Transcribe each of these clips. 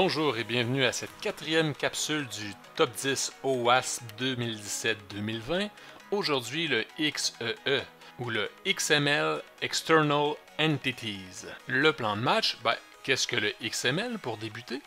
Bonjour et bienvenue à cette quatrième capsule du Top 10 OAS 2017-2020. Aujourd'hui le XEE e, ou le XML External Entities. Le plan de match, ben, qu'est-ce que le XML pour débuter?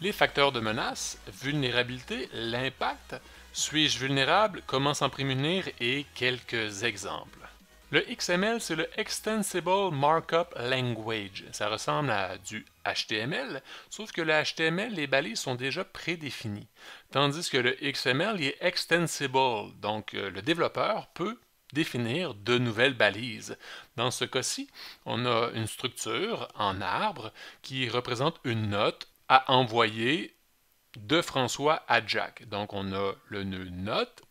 Les facteurs de menace, vulnérabilité, l'impact, suis-je vulnérable, comment s'en prémunir et quelques exemples. Le XML, c'est le Extensible Markup Language. Ça ressemble à du HTML, sauf que le HTML, les balises sont déjà prédéfinies. Tandis que le XML il est extensible, donc euh, le développeur peut définir de nouvelles balises. Dans ce cas-ci, on a une structure en arbre qui représente une note à envoyer de François à Jack. Donc on a le nœud note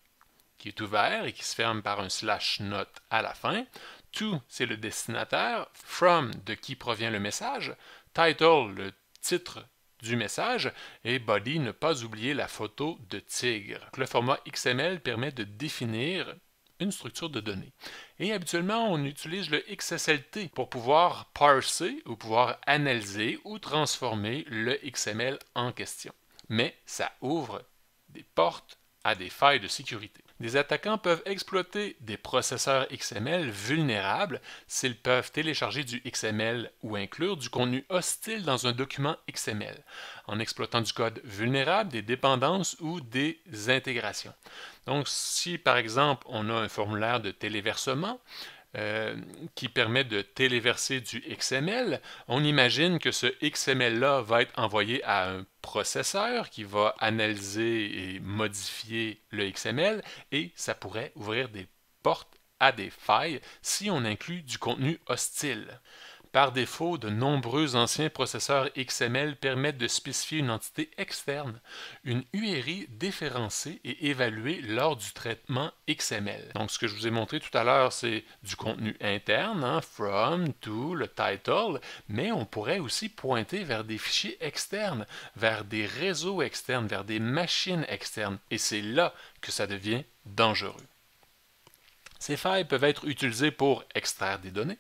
qui est ouvert et qui se ferme par un slash note à la fin. To, c'est le destinataire. From, de qui provient le message. Title, le titre du message et body ne pas oublier la photo de tigre. Le format XML permet de définir une structure de données. Et habituellement, on utilise le XSLT pour pouvoir parser ou pouvoir analyser ou transformer le XML en question. Mais ça ouvre des portes à des failles de sécurité. Des attaquants peuvent exploiter des processeurs XML vulnérables s'ils peuvent télécharger du XML ou inclure du contenu hostile dans un document XML en exploitant du code vulnérable, des dépendances ou des intégrations. Donc si par exemple on a un formulaire de téléversement, euh, qui permet de téléverser du XML, on imagine que ce XML-là va être envoyé à un processeur qui va analyser et modifier le XML et ça pourrait ouvrir des portes à des failles si on inclut du contenu hostile. Par défaut, de nombreux anciens processeurs XML permettent de spécifier une entité externe, une URI déférencée et évaluée lors du traitement XML. Donc, ce que je vous ai montré tout à l'heure, c'est du contenu interne, hein, from, to, le title, mais on pourrait aussi pointer vers des fichiers externes, vers des réseaux externes, vers des machines externes, et c'est là que ça devient dangereux. Ces failles peuvent être utilisées pour extraire des données,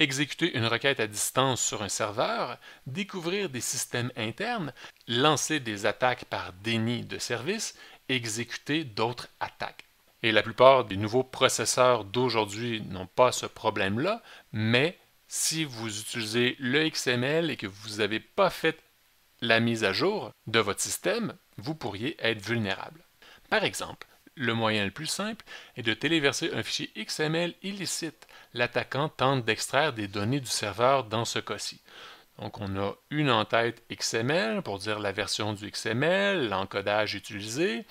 exécuter une requête à distance sur un serveur, découvrir des systèmes internes, lancer des attaques par déni de service, exécuter d'autres attaques. Et la plupart des nouveaux processeurs d'aujourd'hui n'ont pas ce problème-là, mais si vous utilisez le XML et que vous n'avez pas fait la mise à jour de votre système, vous pourriez être vulnérable. Par exemple, le moyen le plus simple est de téléverser un fichier XML illicite. L'attaquant tente d'extraire des données du serveur dans ce cas-ci. Donc, on a une entête XML pour dire la version du XML, l'encodage utilisé.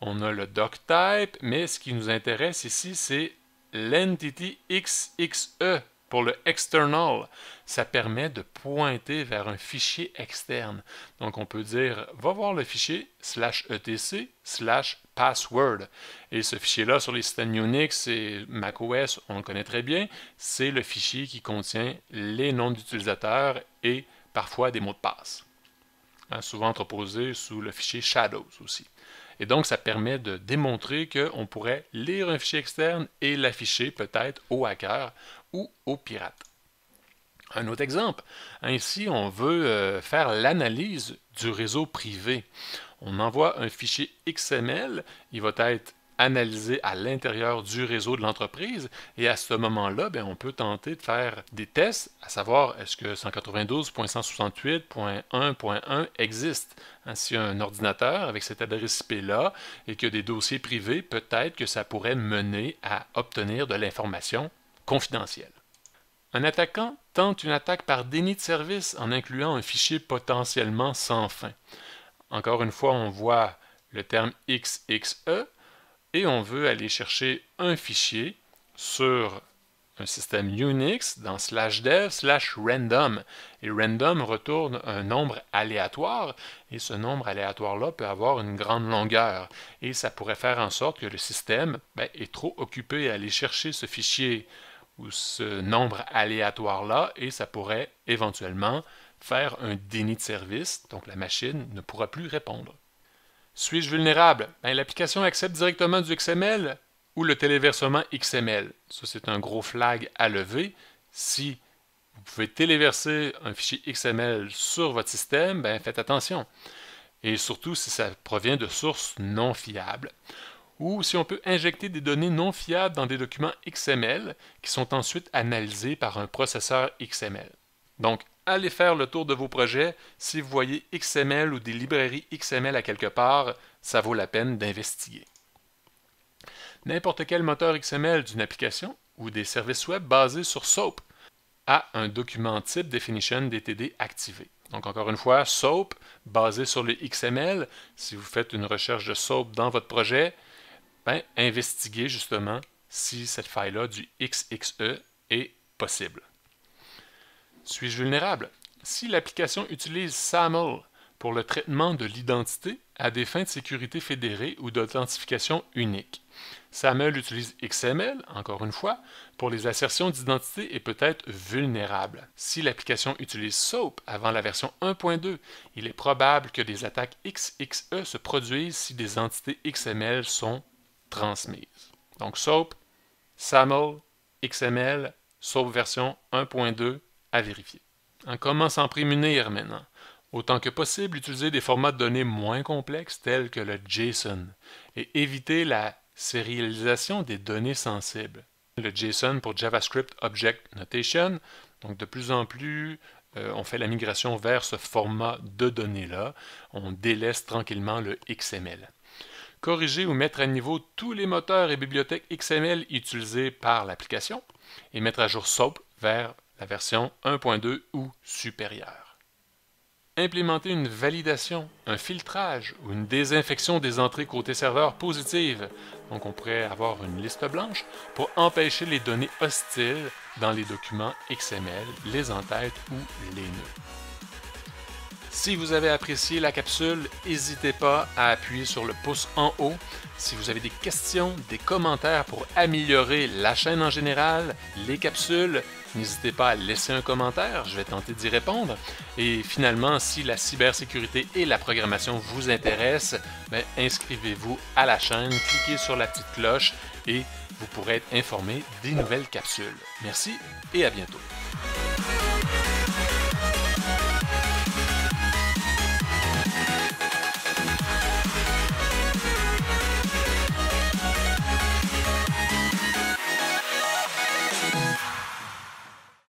On a le Doctype, type, mais ce qui nous intéresse ici, c'est l'entity XXE pour le external, ça permet de pointer vers un fichier externe. Donc on peut dire va voir le fichier slash etc slash password. Et ce fichier-là sur les systèmes Unix et macOS, on le connaît très bien, c'est le fichier qui contient les noms d'utilisateurs et parfois des mots de passe. Hein, souvent entreposé sous le fichier shadows aussi. Et donc, ça permet de démontrer qu'on pourrait lire un fichier externe et l'afficher peut-être au hacker ou aux pirates. Un autre exemple, ainsi on veut euh, faire l'analyse du réseau privé. On envoie un fichier XML, il va être analysé à l'intérieur du réseau de l'entreprise et à ce moment-là, ben, on peut tenter de faire des tests, à savoir est-ce que 192.168.1.1 existe. Hein, si un ordinateur avec cette adresse IP-là et que des dossiers privés, peut-être que ça pourrait mener à obtenir de l'information confidentiel. Un attaquant tente une attaque par déni de service en incluant un fichier potentiellement sans fin. Encore une fois, on voit le terme XXE et on veut aller chercher un fichier sur un système Unix dans slash dev slash random. Et random retourne un nombre aléatoire et ce nombre aléatoire-là peut avoir une grande longueur. Et ça pourrait faire en sorte que le système ben, est trop occupé à aller chercher ce fichier ou ce nombre aléatoire-là et ça pourrait éventuellement faire un déni de service, donc la machine ne pourra plus répondre. Suis-je vulnérable? Ben, l'application accepte directement du XML ou le téléversement XML. Ça, c'est un gros flag à lever. Si vous pouvez téléverser un fichier XML sur votre système, ben, faites attention. Et surtout si ça provient de sources non fiables ou si on peut injecter des données non fiables dans des documents XML qui sont ensuite analysés par un processeur XML. Donc, allez faire le tour de vos projets. Si vous voyez XML ou des librairies XML à quelque part, ça vaut la peine d'investiguer. N'importe quel moteur XML d'une application ou des services web basés sur SOAP a un document type definition DTD activé. Donc encore une fois, SOAP basé sur le XML. Si vous faites une recherche de SOAP dans votre projet, ben, investiguer justement si cette faille-là du XXE est possible. Suis-je vulnérable? Si l'application utilise SAML pour le traitement de l'identité à des fins de sécurité fédérée ou d'authentification unique, SAML utilise XML, encore une fois, pour les assertions d'identité et peut être vulnérable. Si l'application utilise SOAP avant la version 1.2, il est probable que des attaques XXE se produisent si des entités XML sont transmise. Donc SOAP, SAML, XML, SOAP version 1.2 à vérifier. En comment s'en prémunir maintenant? Autant que possible, utiliser des formats de données moins complexes tels que le JSON et éviter la sérialisation des données sensibles. Le JSON pour JavaScript Object Notation, donc de plus en plus euh, on fait la migration vers ce format de données-là, on délaisse tranquillement le XML corriger ou mettre à niveau tous les moteurs et bibliothèques XML utilisés par l'application et mettre à jour SOAP vers la version 1.2 ou supérieure. Implémenter une validation, un filtrage ou une désinfection des entrées côté serveur positive, donc on pourrait avoir une liste blanche, pour empêcher les données hostiles dans les documents XML, les entêtes ou les nœuds. Si vous avez apprécié la capsule, n'hésitez pas à appuyer sur le pouce en haut. Si vous avez des questions, des commentaires pour améliorer la chaîne en général, les capsules, n'hésitez pas à laisser un commentaire, je vais tenter d'y répondre. Et finalement, si la cybersécurité et la programmation vous intéressent, ben, inscrivez-vous à la chaîne, cliquez sur la petite cloche et vous pourrez être informé des nouvelles capsules. Merci et à bientôt.